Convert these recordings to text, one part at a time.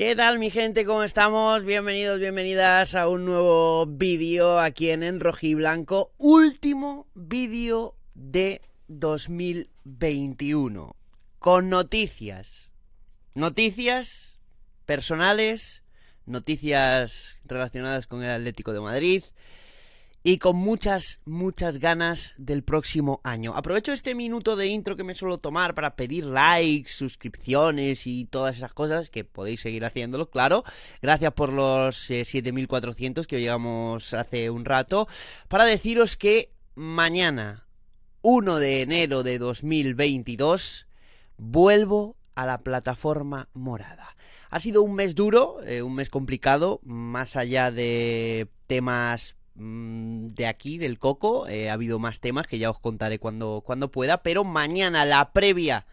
¿Qué tal mi gente? ¿Cómo estamos? Bienvenidos, bienvenidas a un nuevo vídeo aquí en Rojiblanco, Último vídeo de 2021. Con noticias. Noticias personales, noticias relacionadas con el Atlético de Madrid, y con muchas, muchas ganas del próximo año. Aprovecho este minuto de intro que me suelo tomar para pedir likes, suscripciones y todas esas cosas, que podéis seguir haciéndolo, claro. Gracias por los 7.400 eh, que llegamos hace un rato, para deciros que mañana, 1 de enero de 2022, vuelvo a la plataforma morada. Ha sido un mes duro, eh, un mes complicado, más allá de temas Mm, de aquí, del Coco. Eh, ha habido más temas que ya os contaré cuando, cuando pueda. Pero mañana, la previa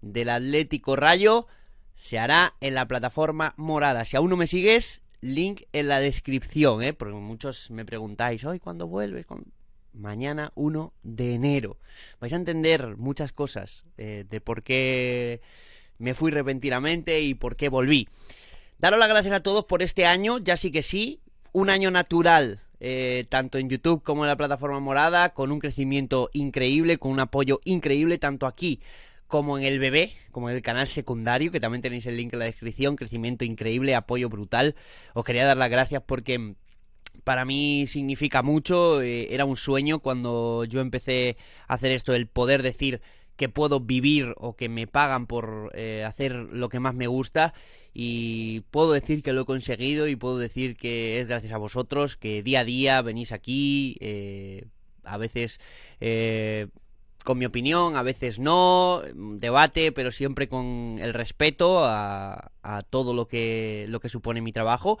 del Atlético Rayo, se hará en la plataforma morada. Si aún no me sigues, link en la descripción, eh, porque muchos me preguntáis, hoy ¿cuándo vuelves? Mañana 1 de enero. Vais a entender muchas cosas eh, de por qué me fui repentinamente y por qué volví. Daros las gracias a todos por este año, ya sí que sí, un año natural eh, tanto en YouTube como en la plataforma morada, con un crecimiento increíble, con un apoyo increíble, tanto aquí como en el bebé, como en el canal secundario, que también tenéis el link en la descripción, crecimiento increíble, apoyo brutal. Os quería dar las gracias porque para mí significa mucho, eh, era un sueño cuando yo empecé a hacer esto, el poder decir que puedo vivir o que me pagan por eh, hacer lo que más me gusta y puedo decir que lo he conseguido y puedo decir que es gracias a vosotros que día a día venís aquí, eh, a veces eh, con mi opinión, a veces no, mm, debate, pero siempre con el respeto a, todo lo que, lo que supone mi trabajo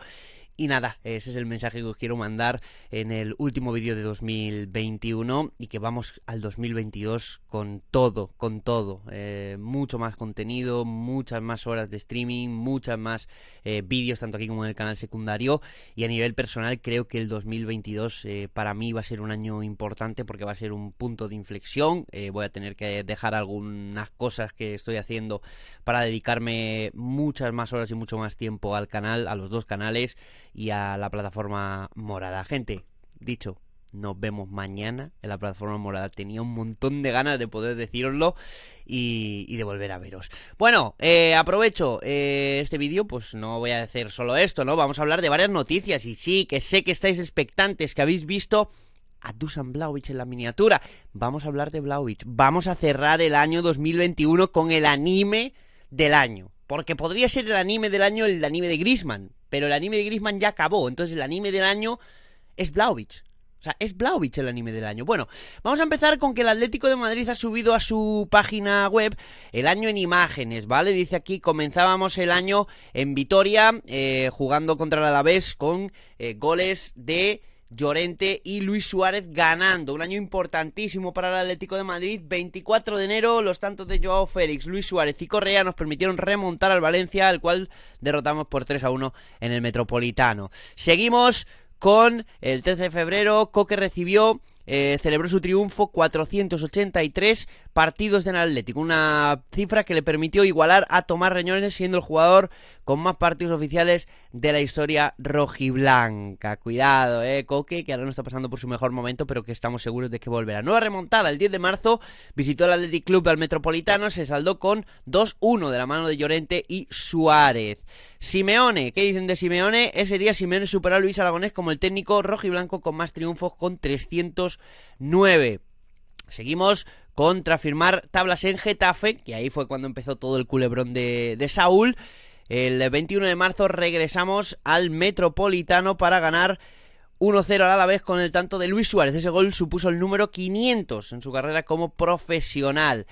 y nada, ese es el mensaje que os quiero mandar en el último vídeo de 2021 y que vamos al 2022 con todo, con todo. Eh, mucho más contenido, muchas más horas de streaming, muchas más eh, vídeos tanto aquí como en el canal secundario. Y a nivel personal creo que el 2022 eh, para mí va a ser un año importante porque va a ser un punto de inflexión. voy a tener que dejar algunas cosas que estoy haciendo para dedicarme muchas más horas y mucho más tiempo al canal, a los dos canales y a la plataforma morada. Gente, dicho, nos vemos mañana en la plataforma morada. Tenía un montón de ganas de poder deciroslo y, y de volver a veros. Bueno, eh, aprovecho eh, este vídeo, pues no voy a hacer solo esto, ¿no? Vamos a hablar de varias noticias y sí, que sé que estáis expectantes, que habéis visto a Dusan Blaovic en la miniatura. Vamos a hablar de Blaovic. Vamos a cerrar el año 2021 con el anime del año. Porque podría ser el anime del año el anime de Grisman. Pero el anime de Griezmann ya acabó. Entonces el anime del año es Blaovic. O sea, es Blaovic el anime del año. Bueno, vamos a empezar con que el Atlético de Madrid ha subido a su página web el año en imágenes, ¿vale? Dice aquí, comenzábamos el año en Vitoria, eh, jugando contra el Alavés con eh, goles de... Llorente y Luis Suárez ganando. Un año importantísimo para el Atlético de Madrid. 24 de enero, los tantos de Joao Félix, Luis Suárez y Correa nos permitieron remontar al Valencia, al cual derrotamos por 3 a 1 en el Metropolitano. Seguimos con el 13 de febrero. Coque recibió eh, celebró su triunfo 483 partidos en Atlético, una cifra que le permitió igualar a Tomás Reñones siendo el jugador con más partidos oficiales de la historia rojiblanca. Cuidado, eh, Coque, que ahora no está pasando por su mejor momento, pero que estamos seguros de que volverá. Nueva remontada, el 10 de marzo visitó el Athletic Club al Metropolitano, se saldó con 2-1 de la mano de Llorente y Suárez. Simeone, ¿qué dicen de Simeone? Ese día Simeone superó a Luis Aragonés como el técnico rojiblanco con más triunfos con 300 9. Seguimos contra firmar tablas en Getafe, que ahí fue cuando empezó todo el culebrón de, de Saúl. El 21 de marzo regresamos al Metropolitano para ganar 1-0 la vez con el tanto de Luis Suárez. Ese gol supuso el número 500 en su carrera como profesional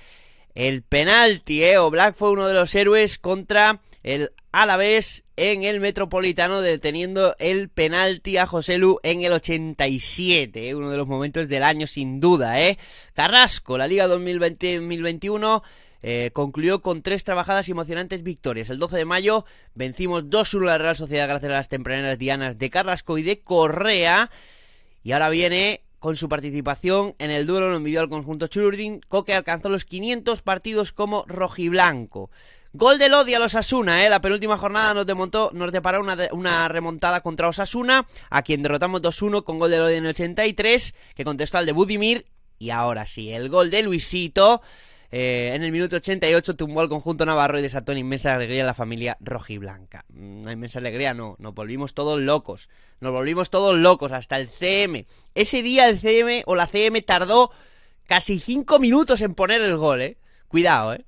el penalti. Eh. Black fue uno de los héroes contra el Alavés en el Metropolitano deteniendo el penalti a José Lu en el 87, eh. uno de los momentos del año sin duda. Eh. Carrasco, la Liga 2020-2021. Eh, concluyó con tres trabajadas y emocionantes victorias. El 12 de mayo vencimos 2-1 a la Real Sociedad gracias a las tempraneras dianas de Carrasco y de Correa. Y ahora viene con su participación en el duelo lo envidió al conjunto Chururdin, Coque alcanzó los 500 partidos como rojiblanco. Gol del Lodi a los Asuna, ¿eh? la penúltima jornada nos, demontó, nos deparó una, una remontada contra Osasuna, a quien derrotamos 2-1 con gol de Lodi en el 83, que contestó al de Budimir, y ahora sí, el gol de Luisito, eh, en el minuto 88 tumbó al conjunto navarro y desató una inmensa alegría a la familia rojiblanca. Mm, una inmensa alegría, no. Nos volvimos todos locos. Nos volvimos todos locos, hasta el CM. Ese día el CM o la CM tardó casi 5 minutos en poner el gol, ¿eh? Cuidado, ¿eh?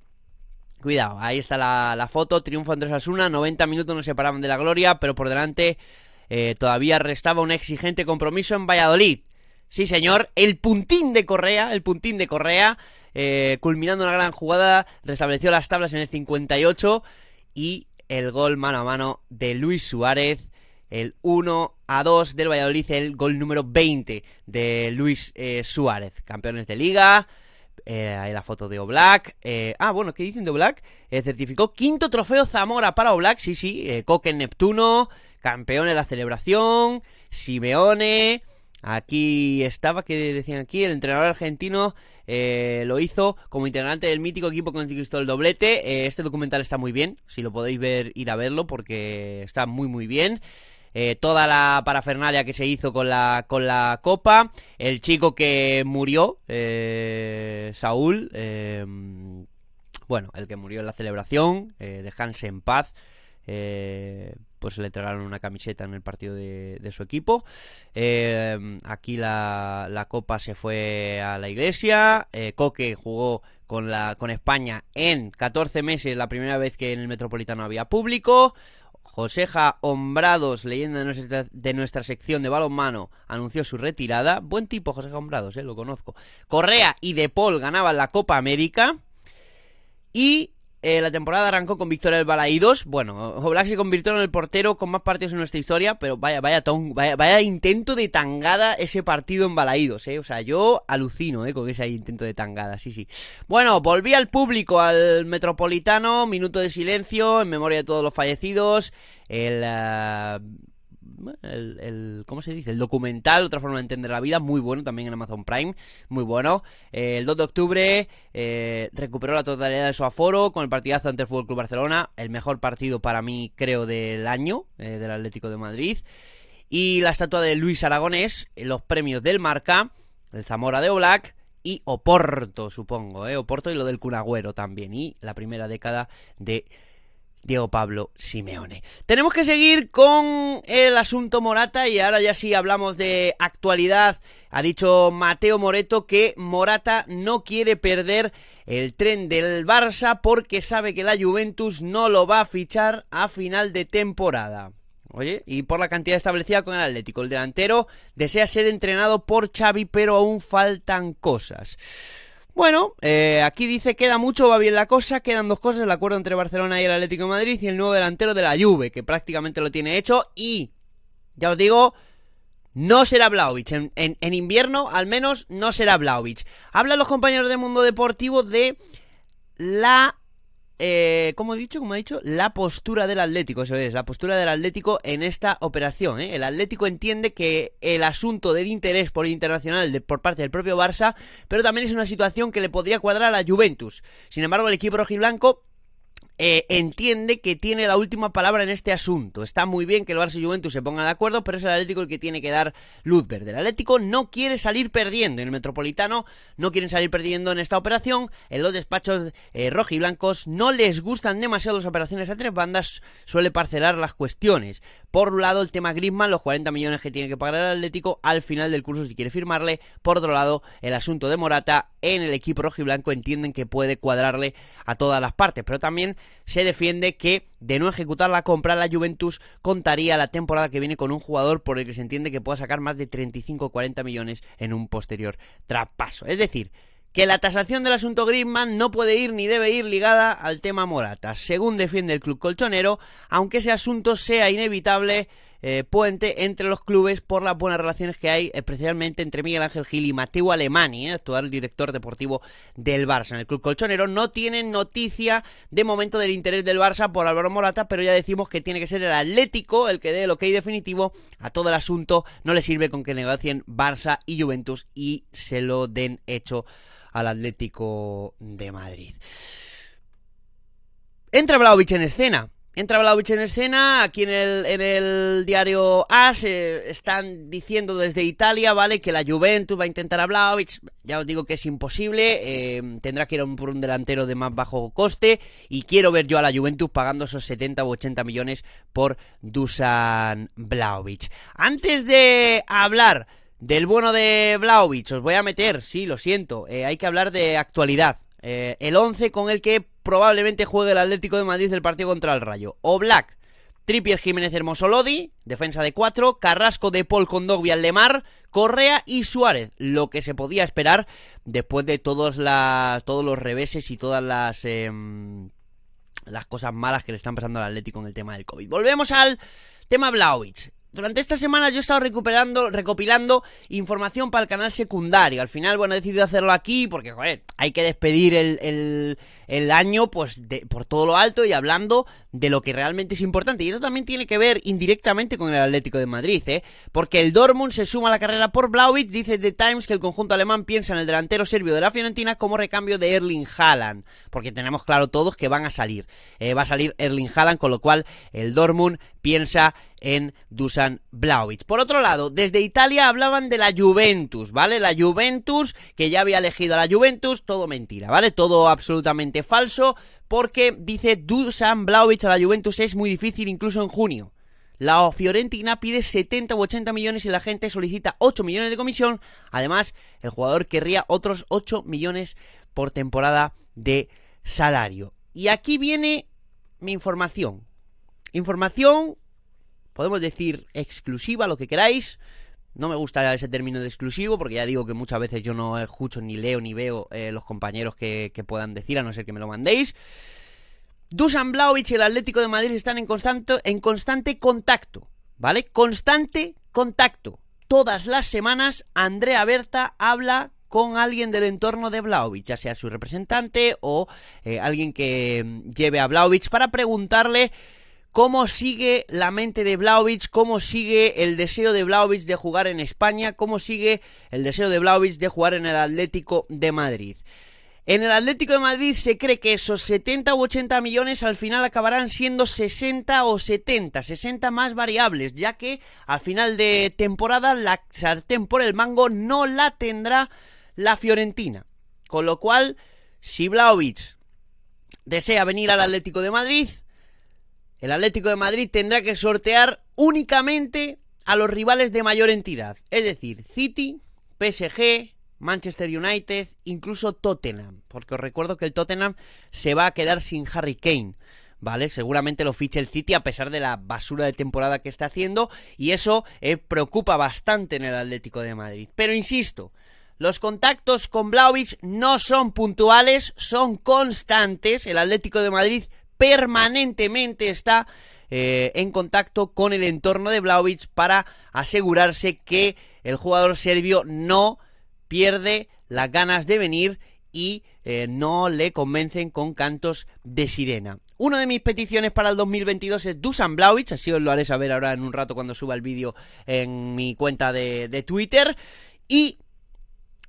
Cuidado, ahí está la, foto, triunfo Andrés Asuna, 90 minutos nos separaban de la gloria, pero por delante eh, todavía restaba un exigente compromiso en Valladolid. Sí, señor, el puntín de Correa, el puntín de Correa, eh, culminando una gran jugada, restableció las tablas en el 58 y el gol mano a mano de Luis Suárez, el 1 a 2 del Valladolid, el gol número 20 de Luis eh, Suárez, campeones de liga. Eh, ahí la foto de Oblak. ah, bueno, ¿qué dicen de Oblak? certificó quinto trofeo Zamora para Oblak. Sí, sí, Coque en Neptuno, campeón de la celebración, Simeone, Aquí estaba, que decían aquí, el entrenador argentino eh, lo hizo como integrante del mítico equipo que conquistó el doblete. Eh, este documental está muy bien, si lo podéis ver, ir a verlo porque está muy muy bien. Eh, toda la parafernalia que se hizo con la, con la copa, el chico que murió, Saúl, bueno, el que murió en la celebración, Dejanse en paz. Eh, pues le entregaron una camiseta en el partido de, su equipo. Eh, aquí la, copa se fue a la iglesia. Eh, Coque jugó con, la, con España en 14 meses, la primera vez que en el Metropolitano había público. Joseja Hombrados, leyenda de nuestra, de nuestra sección de balonmano, anunció su retirada. Buen tipo Joseja Hombrados, lo conozco. Correa y De Paul ganaban la Copa América. Y eh, la temporada arrancó con victoria del Balaídos. Bueno, Oblak se convirtió en el portero con más partidos en nuestra historia, pero vaya, vaya, vaya, intento de tangada ese partido en Balaídos, ¿eh? O sea, yo alucino, ¿eh? Con ese intento de tangada, sí, sí. Bueno, volví al público, al Metropolitano, minuto de silencio en memoria de todos los fallecidos. El... Eh, el, ¿cómo se dice? El documental, otra forma de entender la vida, muy bueno también en Amazon Prime, muy bueno. Eh, el 2 de octubre eh, recuperó la totalidad de su aforo con el partidazo ante el Fútbol Club Barcelona, el mejor partido para mí, creo, del año eh, del Atlético de Madrid. Y la estatua de Luis Aragonés, los premios del Marca, el Zamora de Oblak y Oporto, supongo, Oporto y lo del Cunagüero también, y la primera década de Diego Pablo Simeone. Tenemos que seguir con el asunto Morata y ahora ya sí hablamos de actualidad. Ha dicho Mateo Moreto que Morata no quiere perder el tren del Barça porque sabe que la Juventus no lo va a fichar a final de temporada. Oye, y por la cantidad establecida con el Atlético. El delantero desea ser entrenado por Xavi, pero aún faltan cosas. Bueno, eh, aquí dice, queda mucho, va bien la cosa, quedan dos cosas, el acuerdo entre Barcelona y el Atlético de Madrid y el nuevo delantero de la Juve, que prácticamente lo tiene hecho y, ya os digo, no será Blaovic. En, invierno, al menos, no será Blaovic. Hablan los compañeros de Mundo Deportivo de la eh, como he dicho, como he dicho, la postura del Atlético, eso es, la postura del Atlético en esta operación. ¿eh? El Atlético entiende que el asunto del interés por el internacional por parte del propio Barça, pero también es una situación que le podría cuadrar a la Juventus. Sin embargo, el equipo rojiblanco eh, entiende que tiene la última palabra en este asunto. Está muy bien que el Barça y Juventus se pongan de acuerdo, pero es el Atlético el que tiene que dar luz verde. El Atlético no quiere salir perdiendo en el Metropolitano, no quieren salir perdiendo en esta operación. En los despachos eh, y rojiblancos no les gustan demasiado las operaciones a tres bandas, suele parcelar las cuestiones. Por un lado, el tema Griezmann, los 40 millones que tiene que pagar el Atlético al final del curso si quiere firmarle. Por otro lado, el asunto de Morata en el equipo rojiblanco entienden que puede cuadrarle a todas las partes, pero también se defiende que de no ejecutar la compra, la Juventus contaría la temporada que viene con un jugador por el que se entiende que pueda sacar más de 35 o 40 millones en un posterior traspaso. Es decir, que la tasación del asunto Griezmann no puede ir ni debe ir ligada al tema Morata, según defiende el club colchonero, aunque ese asunto sea inevitable eh, puente entre los clubes por las buenas relaciones que hay, especialmente entre Miguel Ángel Gil y Mateo Alemani, eh, actual director deportivo del Barça. En el club colchonero no tienen noticia de momento del interés del Barça por Álvaro Morata, pero ya decimos que tiene que ser el Atlético el que dé el ok definitivo a todo el asunto. No le sirve con que negocien Barça y Juventus y se lo den hecho al Atlético de Madrid. Entra Vlaovic en escena. Entra Vlaovic en escena, aquí en el, diario AS eh, están diciendo desde Italia, ¿vale? Que la Juventus va a intentar a Vlaovic, ya os digo que es imposible, em, tendrá que ir por un delantero de más bajo coste y quiero ver yo a la Juventus pagando esos 70 u 80 millones por Dusan Vlaovic. Antes de hablar del bueno de Vlaovic, os voy a meter, sí, lo siento, eh, hay que hablar de actualidad. Eh, el 11 con el que probablemente juegue el Atlético de Madrid el partido contra el Rayo. O Black, Trippier Jiménez Hermoso Lodi, defensa de 4, Carrasco de Paul Condogbi Lemar, Correa y Suárez, lo que se podía esperar después de todos, las, todos los reveses y todas las, em, las cosas malas que le están pasando al Atlético en el tema del COVID. Volvemos al tema Blaovic. Durante esta semana yo he estado recuperando, recopilando información para el canal secundario. Al final, bueno, he decidido hacerlo aquí porque, joder, hay que despedir el el año pues por todo lo alto y hablando de lo que realmente es importante. Y eso también tiene que ver indirectamente con el Atlético de Madrid, ¿eh? porque el Dortmund se suma a la carrera por Blauwitz, dice The Times que el conjunto alemán piensa en el delantero serbio de la Fiorentina como recambio de Erling Haaland, porque tenemos claro todos que van a salir. Eh, va a salir Erling Haaland, con lo cual el Dortmund piensa en Dusan Blauwitz. Por otro lado, desde Italia hablaban de la Juventus, ¿vale? La Juventus, que ya había elegido a la Juventus, todo mentira, ¿vale? Todo absolutamente falso porque dice Dusan Blaovic a la Juventus es muy difícil incluso en junio. La Fiorentina pide 70 u 80 millones y la gente solicita 8 millones de comisión. Además, el jugador querría otros 8 millones por temporada de salario. Y aquí viene mi información. Información, podemos decir exclusiva, lo que queráis, no me gusta ese término de exclusivo porque ya digo que muchas veces yo no escucho ni leo ni veo eh, los compañeros que, puedan decir, a no ser que me lo mandéis. Dusan Blaovic y el Atlético de Madrid están en constante, en constante contacto, ¿vale? Constante contacto. Todas las semanas Andrea Berta habla con alguien del entorno de Blaovic, ya sea su representante o eh, alguien que mm, lleve a Blaovic para preguntarle ¿Cómo sigue la mente de Blaovic? ¿Cómo sigue el deseo de Blaovic de jugar en España? ¿Cómo sigue el deseo de Blaovic de jugar en el Atlético de Madrid? En el Atlético de Madrid se cree que esos 70 u 80 millones al final acabarán siendo 60 o 70, 60 más variables, ya que al final de temporada la sartén por el mango no la tendrá la Fiorentina. Con lo cual, si Blaovic desea venir al Atlético de Madrid, el Atlético de Madrid tendrá que sortear únicamente a los rivales de mayor entidad, es decir, City, PSG, Manchester United, incluso Tottenham, porque os recuerdo que el Tottenham se va a quedar sin Harry Kane. ¿vale? Seguramente lo fiche el City a pesar de la basura de temporada que está haciendo y eso eh, preocupa bastante en el Atlético de Madrid. Pero insisto, los contactos con Blaovic no son puntuales, son constantes. El Atlético de Madrid permanentemente está eh, en contacto con el entorno de Blaovic para asegurarse que el jugador serbio no pierde las ganas de venir y eh, no le convencen con cantos de sirena. Una de mis peticiones para el 2022 es Dusan Blaovic, así os lo haré saber ahora en un rato cuando suba el vídeo en mi cuenta de Twitter. Y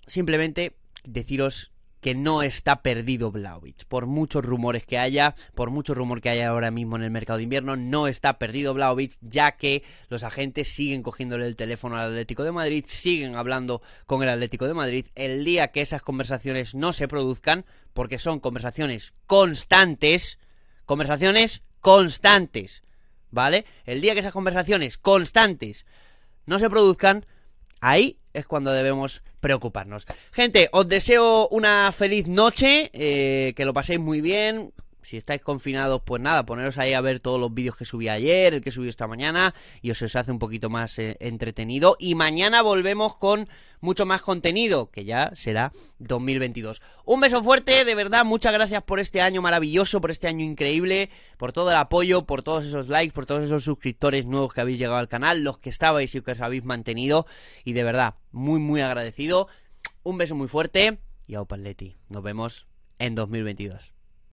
simplemente deciros que no está perdido Blaovic. Por muchos rumores que haya, por mucho rumor que haya ahora mismo en el mercado de invierno, no está perdido Blaovic, ya que los agentes siguen cogiéndole el teléfono al Atlético de Madrid, siguen hablando con el Atlético de Madrid. El día que esas conversaciones no se produzcan, porque son conversaciones constantes, conversaciones constantes, ¿vale? El día que esas conversaciones constantes no se produzcan, Ahí es cuando debemos preocuparnos. Gente, os deseo una feliz noche, eh, que lo paséis muy bien, si estáis confinados, pues nada, poneros ahí a ver todos los vídeos que subí ayer, el que subí esta mañana, y os, os hace un poquito más eh, entretenido. Y mañana volvemos con mucho más contenido, que ya será 2022. Un beso fuerte, de verdad, muchas gracias por este año maravilloso, por este año increíble, por todo el apoyo, por todos esos likes, por todos esos suscriptores nuevos que habéis llegado al canal, los que estabais y que os habéis mantenido, y de verdad, muy, muy agradecido. Un beso muy fuerte y a Opaletti. Nos vemos en 2022.